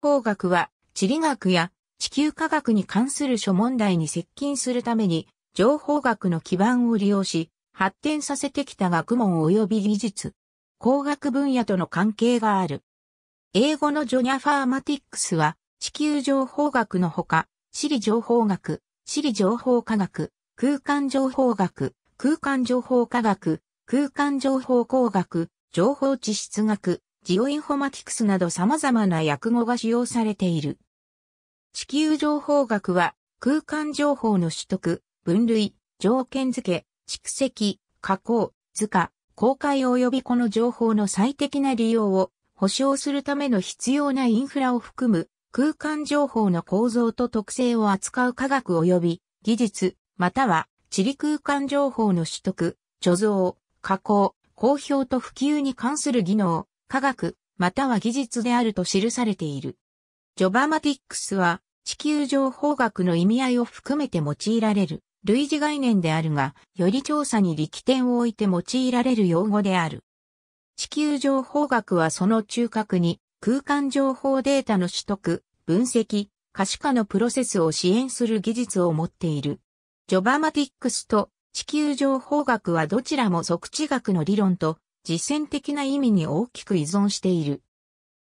工学は地理学や地球科学に関する諸問題に接近するために情報学の基盤を利用し発展させてきた学問及び技術、工学分野との関係がある。英語のジョニャファーマティックスは地球情報学のほか、地理情報学、地理情報科学、空間情報学、空間情報科学、空間情報工学、情報地質学、ジオインフォマティクスなど様々な訳語が使用されている。地球情報学は、空間情報の取得、分類、条件付け、蓄積、加工、図化、公開及びこの情報の最適な利用を保障するための必要なインフラを含む空間情報の構造と特性を扱う科学及び技術、または地理空間情報の取得、貯蔵、加工、公表と普及に関する技能、科学、または技術であると記されている。ジョバマティックスは、地球情報学の意味合いを含めて用いられる、類似概念であるが、より調査に力点を置いて用いられる用語である。地球情報学はその中核に、空間情報データの取得、分析、可視化のプロセスを支援する技術を持っている。ジョバマティックスと地球情報学はどちらも即地学の理論と実践的な意味に大きく依存している。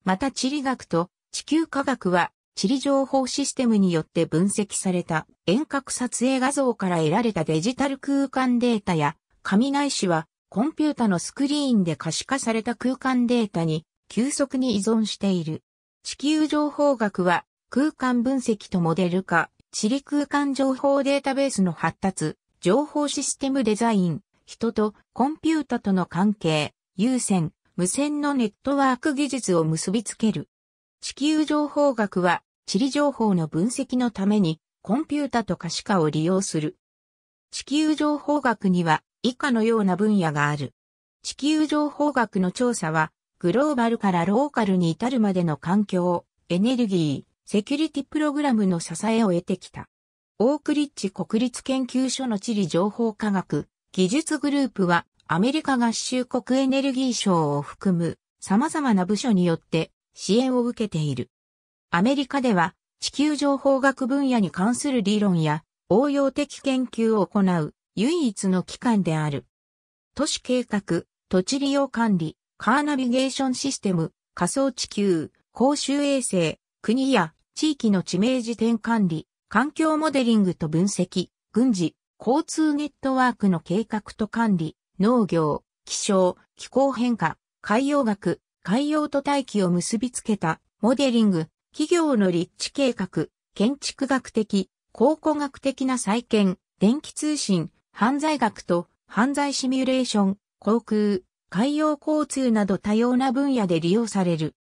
また地理学と地球科学は地理情報システムによって分析された遠隔撮影画像から得られたデジタル空間データや紙なはコンピュータのスクリーンで可視化された空間データに急速に依存している。地球情報学は空間分析とモデル化、地理空間情報データベースの発達、情報システムデザイン、人とコンピュータとの関係、有線、無線のネットワーク技術を結びつける。地球情報学は地理情報の分析のためにコンピュータと可視化を利用する。地球情報学には以下のような分野がある。地球情報学の調査はグローバルからローカルに至るまでの環境、エネルギー、セキュリティプログラムの支えを得てきた。オークリッチ国立研究所の地理情報科学技術グループはアメリカ合衆国エネルギー省を含む様々な部署によって支援を受けている。アメリカでは地球情報学分野に関する理論や応用的研究を行う唯一の機関である。都市計画、土地利用管理、カーナビゲーションシステム、仮想地球、公衆衛星、国や地域の地名時点管理、環境モデリングと分析、軍事、交通ネットワークの計画と管理、農業、気象、気候変化、海洋学、海洋と大気を結びつけた、モデリング、企業の立地計画、建築学的、考古学的な再建、電気通信、犯罪学と犯罪シミュレーション、航空、海洋交通など多様な分野で利用される。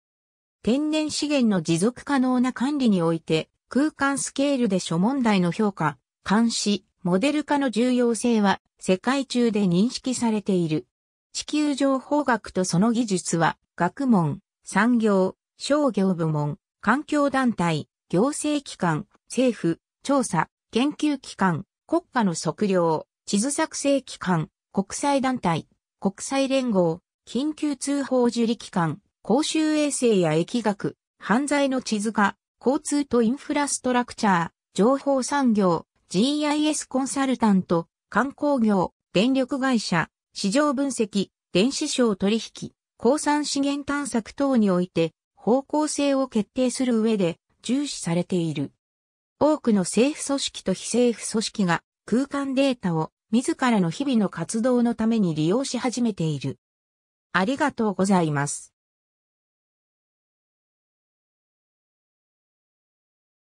天然資源の持続可能な管理において、空間スケールで諸問題の評価、監視、モデル化の重要性は世界中で認識されている。地球情報学とその技術は学問、産業、商業部門、環境団体、行政機関、政府、調査、研究機関、国家の測量、地図作成機関、国際団体、国際連合、緊急通報受理機関、公衆衛生や疫学、犯罪の地図化、交通とインフラストラクチャー、情報産業、GIS コンサルタント、観光業、電力会社、市場分析、電子商取引、鉱産資源探索等において方向性を決定する上で重視されている。多くの政府組織と非政府組織が空間データを自らの日々の活動のために利用し始めている。ありがとうございます。